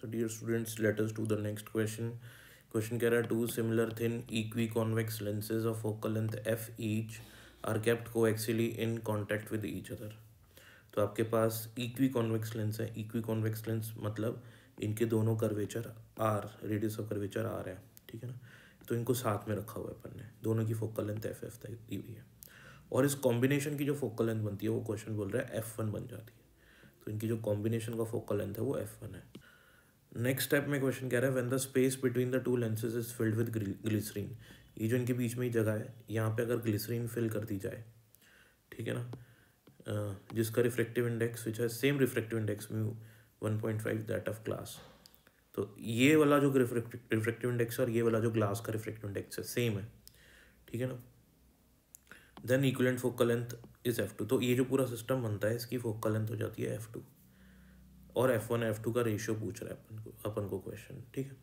so so dear students let us do question next question question keh raha two similar thin equiconvex lenses of focal length f each are kept coaxially in contact with each other तो आपके पास equi convex lens है equi convex lens मतलब इनके दोनों curvature R radius of curvature R है ठीक है ना तो इनको साथ में रखा हुआ है अपन ने दोनों की फोकल लेंथ एफ एफ तक दी हुई है और इस कॉम्बिनेशन की जो फोकल लेंथ बनती है वो क्वेश्चन बोल रहा है एफ वन बन जाती है तो इनकी जो कॉम्बिनेशन का फोकल लेंथ है वो एफ वन है नेक्स्ट स्टेप में क्वेश्चन कह रहा है when the space between the two lenses is filled with glycerine ये जो इनके बीच में ही जगह है यहाँ पे अगर ग्लिसरीन फिल कर दी जाए ठीक है ना जिसका रिफ्रेक्टिव इंडेक्स विच है same refractive index mu one point five that of glass तो ये वाला जो रिफ्रेक्टिव इंडेक्स है और ये वाला जो ग्लास का रिफ्रेक्टिव इंडेक्स है सेम है ठीक है ना then equivalent focal length is F two तो ये जो पूरा सिस्टम बनता है इसकी फोकल लेंथ हो जाती है एफ टू और एफ़ वन एफ़ टू का रेशियो पूछ रहा है अपन को अपन को क्वेश्चन ठीक है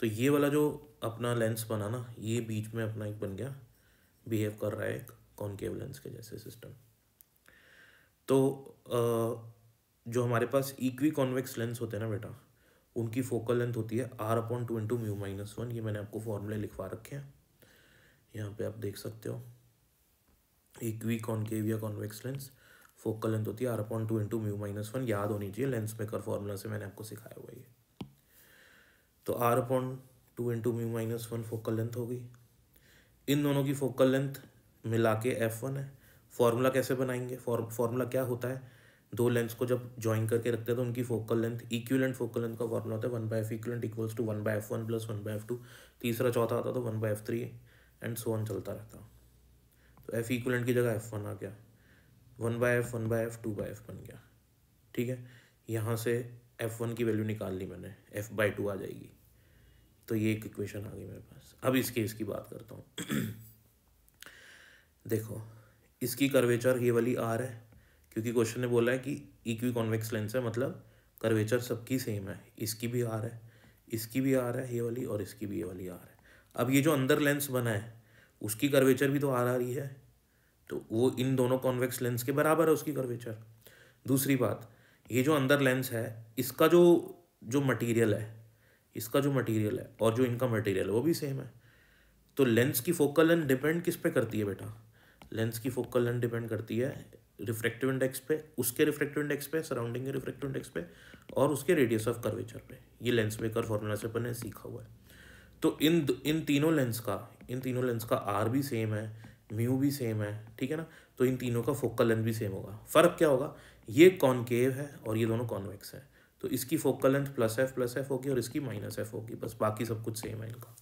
तो ये वाला जो अपना लेंस बना ना ये बीच में अपना एक बन गया बिहेव कर रहा है एक कॉन्केव लेंस के जैसे सिस्टम तो जो हमारे पास इक्वी कॉन्वेक्स लेंस होते हैं ना बेटा उनकी फोकल लेंथ होती है R upon two into mu minus one ये मैंने आपको फॉर्मूले लिखवा रखे हैं यहाँ पे आप देख सकते हो इक्वी कॉन्केव या कॉन्वेक्स लेंस फोकल लेंथ होती है R upon two into mu minus one याद होनी चाहिए लेंस मेकर फार्मूला से मैंने आपको सिखाया हुआ ये तो R upon two into mu minus one focal length होगी इन दोनों की फोकल लेंथ मिला के एफ वन है फॉर्मूला कैसे बनाएंगे फॉर्मूला क्या होता है दो लेंस को जब ज्वाइन करके रखते हैं तो उनकी focal length equivalent focal length का फॉर्मूला होता है one by F equivalent equals to one by F one plus one by F two तीसरा चौथा आता तो one by F three and so on चलता रहता तो एफ इक्वलेंट की जगह एफ वन आ गया one by F one by F two by F बन गया ठीक है यहाँ से एफ वन की वैल्यू निकाल ली मैंने एफ बाई टू आ जाएगी तो ये एक इक्वेशन आ गई मेरे पास अब इस केस की बात करता हूँ देखो इसकी कर्वेचर ये वाली आर है क्योंकि क्वेश्चन ने बोला है कि इक्वी कॉन्वेक्स लेंस है मतलब कर्वेचर सबकी सेम है इसकी भी आर है इसकी भी आर है ये वाली और इसकी भी ये वाली आर है अब ये जो अंदर लेंस बना है उसकी कर्वेचर भी तो आर आ रही है तो वो इन दोनों कॉन्वेक्स लेंस के बराबर है उसकी कर्वेचर दूसरी बात ये जो अंदर लेंस है इसका जो जो मटेरियल है इसका जो मटेरियल है और जो इनका मटेरियल है वो भी सेम है तो लेंस की फोकल लेंथ डिपेंड किस पे करती है बेटा लेंस की फोकल लेंथ डिपेंड करती है रिफ्रेक्टिव इंडेक्स पे उसके रिफ्रेक्टिव इंडेक्स पे सराउंडिंग के रिफ्रेक्टिव इंडेक्स पे और उसके रेडियस ऑफ कर्वेचर पे ये लेंस मेकर फॉर्मूला से अपन ने सीखा हुआ है तो इन इन तीनों लेंस का इन तीनों लेंस का आर भी सेम है म्यू भी सेम है ठीक है ना तो इन तीनों का फोकल लेंथ भी सेम होगा फ़र्क क्या होगा ये कॉनकेव है और ये दोनों कॉन्वेक्स है तो इसकी focal length plus F plus F होगी और इसकी माइनस एफ होगी बस बाकी सब कुछ सेम है इनका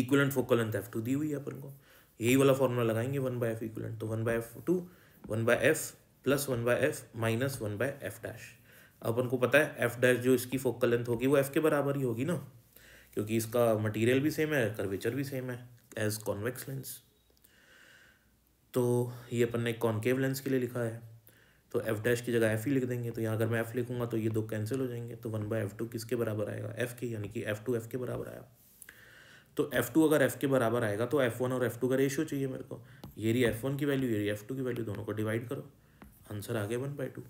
equivalent focal length F two दी हुई है अपन को यही वाला फॉर्मूला लगाएंगे वन बाय एफ इक्वलेंट तो one by F two one by F plus one by F minus one by F dash अपन को पता है एफ डैश जो इसकी फोकल लेंथ होगी वो एफ के बराबर ही होगी ना क्योंकि इसका मटेरियल भी सेम है कर्वेचर भी सेम है एज कॉन्वेक्स लेंस तो ये अपन ने कॉन्केव लेंस के लिए लिखा है तो एफ डैश की जगह एफ ही लिख देंगे तो यहाँ अगर मैं एफ लिखूंगा तो ये दो कैंसिल हो जाएंगे तो वन बाई एफ टू किसके बराबर आएगा एफ के यानी कि एफ टू एफ के बराबर आया तो एफ टू अगर एफ के बराबर आएगा तो एफ वन और एफ टू का रेशियो चाहिए मेरे को ये रही एफ वन की वैल्यू ये रही एफ टू की वैल्यू दोनों को डिवाइड करो आंसर आ गया वन बाई टू